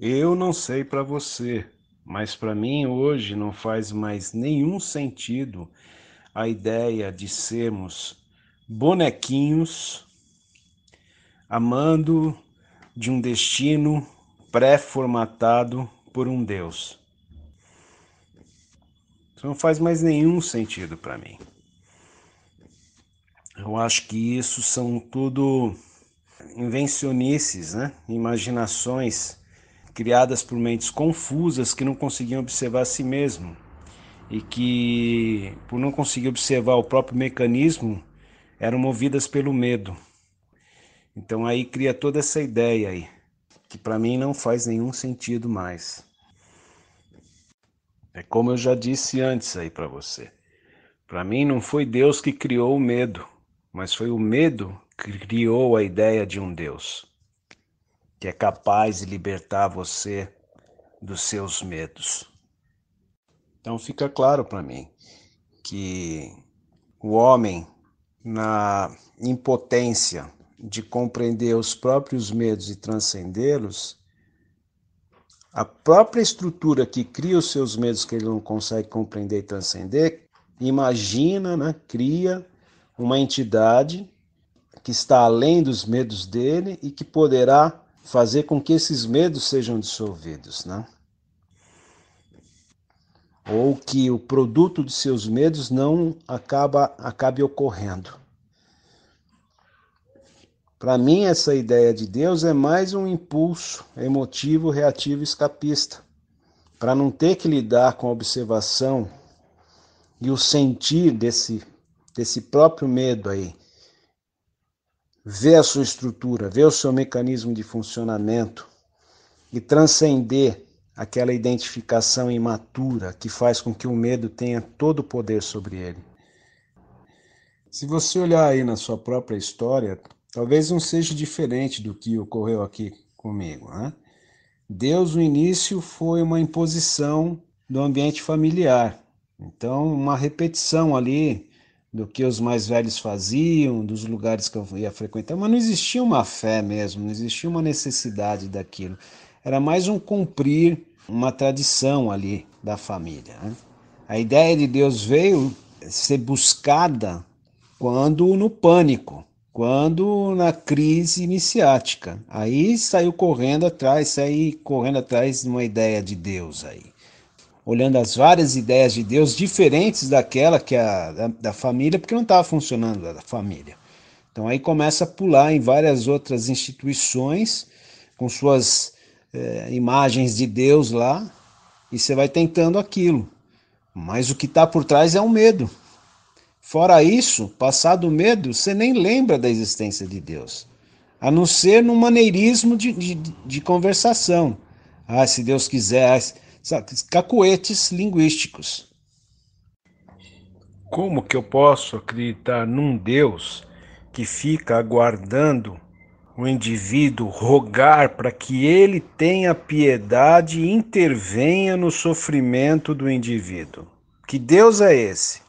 Eu não sei para você, mas para mim hoje não faz mais nenhum sentido a ideia de sermos bonequinhos amando de um destino pré-formatado por um Deus. Isso não faz mais nenhum sentido para mim. Eu acho que isso são tudo invencionices, né? imaginações criadas por mentes confusas que não conseguiam observar a si mesmo e que, por não conseguir observar o próprio mecanismo, eram movidas pelo medo. Então aí cria toda essa ideia aí, que para mim não faz nenhum sentido mais. É como eu já disse antes aí para você. Para mim não foi Deus que criou o medo mas foi o medo que criou a ideia de um Deus que é capaz de libertar você dos seus medos. Então fica claro para mim que o homem na impotência de compreender os próprios medos e transcendê-los, a própria estrutura que cria os seus medos que ele não consegue compreender e transcender, imagina, né, cria uma entidade que está além dos medos dele e que poderá fazer com que esses medos sejam dissolvidos, né? Ou que o produto de seus medos não acaba acabe ocorrendo. Para mim, essa ideia de Deus é mais um impulso emotivo, reativo, escapista, para não ter que lidar com a observação e o sentir desse desse próprio medo aí. Ver a sua estrutura, ver o seu mecanismo de funcionamento e transcender aquela identificação imatura que faz com que o medo tenha todo o poder sobre ele. Se você olhar aí na sua própria história, talvez não seja diferente do que ocorreu aqui comigo. Né? Deus, no início, foi uma imposição do ambiente familiar. Então, uma repetição ali do que os mais velhos faziam, dos lugares que eu ia frequentar, mas não existia uma fé mesmo, não existia uma necessidade daquilo. Era mais um cumprir uma tradição ali da família. Né? A ideia de Deus veio ser buscada quando no pânico, quando na crise iniciática. Aí saiu correndo atrás, saiu correndo atrás de uma ideia de Deus aí olhando as várias ideias de Deus diferentes daquela que a, da, da família, porque não estava funcionando a família. Então aí começa a pular em várias outras instituições com suas é, imagens de Deus lá e você vai tentando aquilo. Mas o que está por trás é o um medo. Fora isso, passado o medo, você nem lembra da existência de Deus, a não ser num maneirismo de, de, de conversação. Ah, se Deus quiser. Ah, Sabe? Cacoetes linguísticos. Como que eu posso acreditar num Deus que fica aguardando o indivíduo rogar para que ele tenha piedade e intervenha no sofrimento do indivíduo? Que Deus é esse?